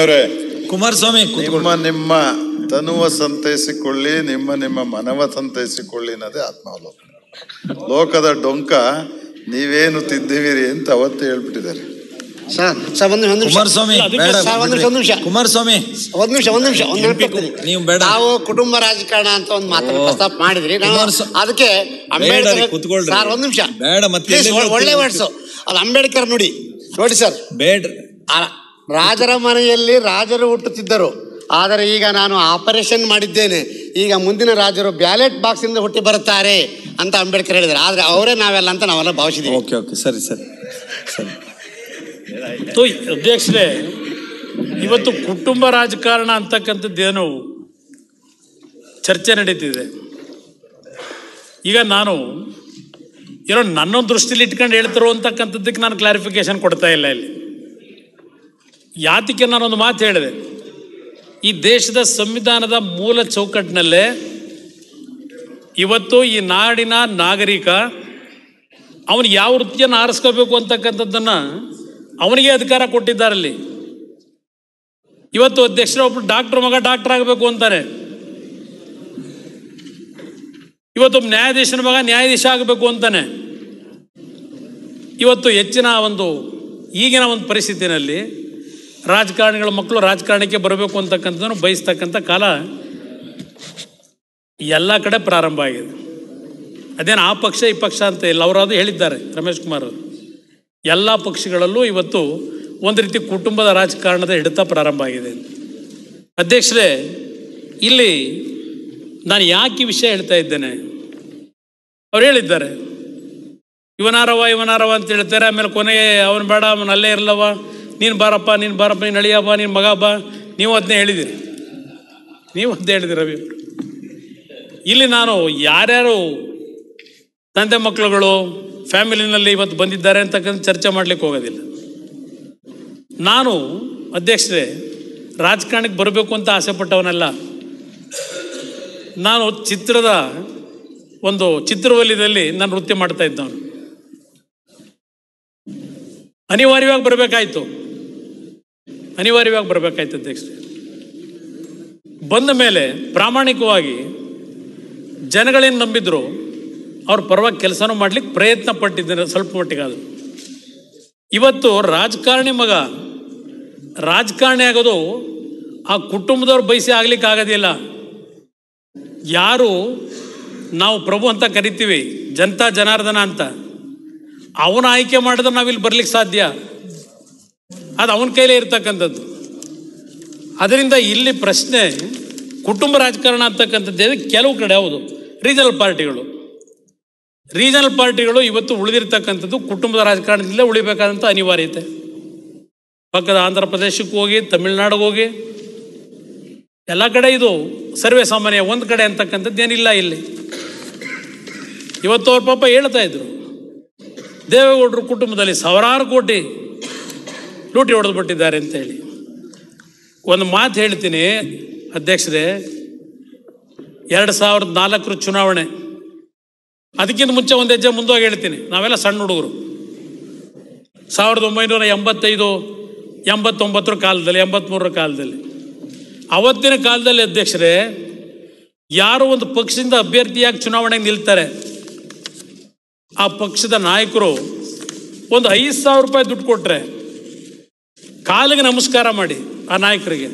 ಅವರೇ ಕುಮಾರಸ್ವಾಮಿ ನಿಮ್ಮ ನಿಮ್ಮ ತನುವ ಸಂತೈಸಿಕೊಳ್ಳಿ ನಿಮ್ಮ ನಿಮ್ಮ ಮನವ ಸಂತೈಸಿಕೊಳ್ಳಿ ಅನ್ನೋದೇ ಆತ್ಮಾವಲೋಕ ಲೋಕದ ಡೊಂಕ ನೀವೇನು ತಿದ್ದಿವಿರಿ ಅಂತ ಅವತ್ತು ಹೇಳ್ಬಿಟ್ಟಿದ್ದಾರೆ ಒಂದ್ ನಿಮಿಷ ಒಂದ್ ನಿಮಿಷ ಒಂದ್ ನೀವು ಬೇಡ ನಾವು ಕುಟುಂಬ ರಾಜಕಾರಣ ಅಂತ ಒಂದ್ ಮಾತನ್ನ ಪ್ರಸ್ತಾಪ ಮಾಡಿದ್ರಿ ಅದಕ್ಕೆ ಅಂಬೇಡ್ಕರ್ ಸರ್ ಒಂದ್ ನಿಮಿಷ ಬೇಡ ಒಳ್ಳೆ ವರ್ಡ್ಸು ಅದ್ ಅಂಬೇಡ್ಕರ್ ನೋಡಿ ನೋಡಿ ಸರ್ ಬೇಡ ರಾಜರ ಮನೆಯಲ್ಲಿ ರಾಜರು ಹುಟ್ಟುತ್ತಿದ್ದರು ಆದರೆ ಈಗ ನಾನು ಆಪರೇಷನ್ ಮಾಡಿದ್ದೇನೆ ಈಗ ಮುಂದಿನ ರಾಜರು ಬ್ಯಾಲೆಟ್ ಬಾಕ್ಸಿಂದ ಹುಟ್ಟಿ ಬರುತ್ತಾರೆ ಅಂತ ಅಂಬೇಡ್ಕರ್ ಹೇಳಿದ್ದಾರೆ ಆದರೆ ಅವರೇ ನಾವೆಲ್ಲ ಅಂತ ನಾವೆಲ್ಲ ಭಾವಿಸಿದ್ದೀವಿ ಓಕೆ ಓಕೆ ಸರಿ ಸರಿ ಸರಿ ಅಧ್ಯಕ್ಷರೇ ಇವತ್ತು ಕುಟುಂಬ ರಾಜಕಾರಣ ಅಂತಕ್ಕಂಥದ್ದೇನು ಚರ್ಚೆ ನಡೀತಿದೆ ಈಗ ನಾನು ಏನೋ ನನ್ನ ದೃಷ್ಟಿಲಿ ಇಟ್ಕೊಂಡು ಹೇಳ್ತಿರೋ ಅಂತಕ್ಕಂಥದ್ದಕ್ಕೆ ನಾನು ಕ್ಲಾರಿಫಿಕೇಶನ್ ಕೊಡ್ತಾ ಇಲ್ಲ ಇಲ್ಲಿ ಯಾತಿಕೆ ನಾನೊಂದು ಮಾತು ಹೇಳಿದೆ ಈ ದೇಶದ ಸಂವಿಧಾನದ ಮೂಲ ಚೌಕಟ್ಟಿನಲ್ಲೇ ಇವತ್ತು ಈ ನಾಡಿನ ನಾಗರಿಕ ಅವನು ಯಾವ ವೃತ್ತಿಯನ್ನು ಆರಿಸ್ಕೋಬೇಕು ಅಂತಕ್ಕಂಥದ್ದನ್ನು ಅವನಿಗೆ ಅಧಿಕಾರ ಕೊಟ್ಟಿದ್ದಾರಲ್ಲಿ ಇವತ್ತು ಅಧ್ಯಕ್ಷರ ಒಬ್ಬರು ಡಾಕ್ಟರ್ ಮಗ ಡಾಕ್ಟರ್ ಆಗಬೇಕು ಅಂತಾರೆ ಇವತ್ತು ನ್ಯಾಯಾಧೀಶನ ಮಗ ನ್ಯಾಯಾಧೀಶ ಆಗಬೇಕು ಅಂತಾನೆ ಇವತ್ತು ಹೆಚ್ಚಿನ ಒಂದು ಈಗಿನ ಒಂದು ಪರಿಸ್ಥಿತಿನಲ್ಲಿ ರಾಜಕಾರಣಿಗಳ ಮಕ್ಕಳು ರಾಜಕಾರಣಕ್ಕೆ ಬರಬೇಕು ಅಂತಕ್ಕಂಥದ್ದನ್ನು ಬಯಸ್ತಕ್ಕಂಥ ಕಾಲ ಎಲ್ಲ ಕಡೆ ಪ್ರಾರಂಭ ಆಗಿದೆ ಅದೇನು ಆ ಪಕ್ಷ ಈ ಪಕ್ಷ ಅಂತ ಇಲ್ಲ ಅದು ಹೇಳಿದ್ದಾರೆ ರಮೇಶ್ ಕುಮಾರ್ ಎಲ್ಲ ಪಕ್ಷಗಳಲ್ಲೂ ಇವತ್ತು ಒಂದು ರೀತಿ ಕುಟುಂಬದ ರಾಜಕಾರಣದ ಹಿಡಿತ ಪ್ರಾರಂಭ ಆಗಿದೆ ಅಧ್ಯಕ್ಷರೇ ಇಲ್ಲಿ ನಾನು ಯಾಕೆ ಈ ವಿಷಯ ಹೇಳ್ತಾ ಇದ್ದೇನೆ ಅವ್ರು ಹೇಳಿದ್ದಾರೆ ಇವನಾರವ ಇವನಾರವ ಅಂತ ಹೇಳ್ತಾರೆ ಆಮೇಲೆ ಕೊನೆಗೆ ಅವನು ಬೇಡ ಅವನು ಅಲ್ಲೇ ಇರಲವ ನೀನು ಬಾರಪ್ಪ ನೀನು ಬಾರಪ್ಪ ನೀನು ಅಳಿಯಪ್ಪ ನೀನು ಮಗ ಬಾ ನೀವು ಅದನ್ನೇ ಹೇಳಿದ್ದೀರಿ ನೀವು ಅದನ್ನೇ ಹೇಳಿದ್ದೀರಿ ರವಿ ಇಲ್ಲಿ ನಾನು ಯಾರ್ಯಾರು ತಂದೆ ಮಕ್ಕಳುಗಳು ಫ್ಯಾಮಿಲಿನಲ್ಲಿ ಇವತ್ತು ಬಂದಿದ್ದಾರೆ ಅಂತಕ್ಕಂಥ ಚರ್ಚೆ ಮಾಡಲಿಕ್ಕೆ ಹೋಗೋದಿಲ್ಲ ನಾನು ಅಧ್ಯಕ್ಷರೇ ರಾಜಕಾರಣಕ್ಕೆ ಬರಬೇಕು ಅಂತ ಆಸೆಪಟ್ಟವನಲ್ಲ ನಾನು ಚಿತ್ರದ ಒಂದು ಚಿತ್ರವಲಯದಲ್ಲಿ ನಾನು ನೃತ್ಯ ಮಾಡ್ತಾ ಇದ್ದವನು ಅನಿವಾರ್ಯವಾಗಿ ಬರಬೇಕಾಯಿತು ಅನಿವಾರ್ಯವಾಗಿ ಬರಬೇಕಾಯ್ತು ಅಧ್ಯಕ್ಷ ಬಂದ ಮೇಲೆ ಪ್ರಾಮಾಣಿಕವಾಗಿ ಜನಗಳೇನು ನಂಬಿದ್ರು ಅವ್ರ ಪರವಾಗಿ ಕೆಲಸನೂ ಮಾಡ್ಲಿಕ್ಕೆ ಪ್ರಯತ್ನ ಪಟ್ಟಿದ್ದಾರೆ ಸ್ವಲ್ಪ ಮಟ್ಟಿಗಾದ್ರು ಇವತ್ತು ರಾಜಕಾರಣಿ ಮಗ ರಾಜಕಾರಣಿ ಆಗೋದು ಆ ಕುಟುಂಬದವ್ರು ಬಯಸಿ ಆಗ್ಲಿಕ್ಕೆ ಆಗೋದಿಲ್ಲ ಯಾರು ನಾವು ಪ್ರಭು ಅಂತ ಕರಿತೀವಿ ಜನತಾ ಜನಾರ್ದನ ಅಂತ ಅವನ ಆಯ್ಕೆ ಮಾಡಿದ್ರೆ ನಾವಿಲ್ಲಿ ಬರ್ಲಿಕ್ಕೆ ಸಾಧ್ಯ ಅದು ಅವನ ಕೈಲೇ ಇರ್ತಕ್ಕಂಥದ್ದು ಅದರಿಂದ ಇಲ್ಲಿ ಪ್ರಶ್ನೆ ಕುಟುಂಬ ರಾಜಕಾರಣ ಅಂತಕ್ಕಂಥದ್ದು ಕೆಲವು ಕಡೆ ಹೌದು ರೀಜನಲ್ ಪಾರ್ಟಿಗಳು ರೀಜನಲ್ ಪಾರ್ಟಿಗಳು ಇವತ್ತು ಉಳಿದಿರ್ತಕ್ಕಂಥದ್ದು ಕುಟುಂಬದ ರಾಜಕಾರಣದಿಂದ ಉಳಿಬೇಕಾದಂಥ ಅನಿವಾರ್ಯತೆ ಪಕ್ಕದ ಆಂಧ್ರ ಪ್ರದೇಶಕ್ಕೆ ಹೋಗಿ ತಮಿಳ್ನಾಡಿಗೆ ಹೋಗಿ ಎಲ್ಲ ಕಡೆ ಇದು ಸರ್ವೇ ಸಾಮಾನ್ಯ ಒಂದು ಕಡೆ ಅಂತಕ್ಕಂಥದ್ದು ಏನಿಲ್ಲ ಇಲ್ಲಿ ಇವತ್ತು ಅವ್ರ ಪಾಪ ಹೇಳ್ತಾ ಇದ್ರು ದೇವೇಗೌಡರು ಕುಟುಂಬದಲ್ಲಿ ಸಾವಿರಾರು ಕೋಟಿ ಲೂಟಿ ಹೊಡೆದು ಬಿಟ್ಟಿದ್ದಾರೆ ಅಂತೇಳಿ ಒಂದು ಮಾತು ಹೇಳ್ತೀನಿ ಅಧ್ಯಕ್ಷರೇ ಎರಡು ಸಾವಿರದ ನಾಲ್ಕರ ಚುನಾವಣೆ ಅದಕ್ಕಿಂತ ಮುಂಚೆ ಒಂದು ಹೆಜ್ಜೆ ಮುಂದೋಗಿ ಹೇಳ್ತೀನಿ ನಾವೆಲ್ಲ ಸಣ್ಣ ಹುಡುಗರು ಸಾವಿರದ ಒಂಬೈನೂರ ಎಂಬತ್ತೈದು ಎಂಬತ್ತೊಂಬತ್ತರ ಕಾಲದಲ್ಲಿ ಎಂಬತ್ತ್ಮೂರರ ಕಾಲದಲ್ಲಿ ಅವತ್ತಿನ ಕಾಲದಲ್ಲಿ ಅಧ್ಯಕ್ಷರೇ ಯಾರು ಒಂದು ಪಕ್ಷದಿಂದ ಅಭ್ಯರ್ಥಿಯಾಗಿ ಚುನಾವಣೆಗೆ ನಿಲ್ತಾರೆ ಆ ಪಕ್ಷದ ನಾಯಕರು ಒಂದು ಐದು ಸಾವಿರ ರೂಪಾಯಿ ದುಡ್ಡು ಕೊಟ್ಟರೆ ಕಾಲಿಗೆ ನಮಸ್ಕಾರ ಮಾಡಿ ಆ ನಾಯಕರಿಗೆ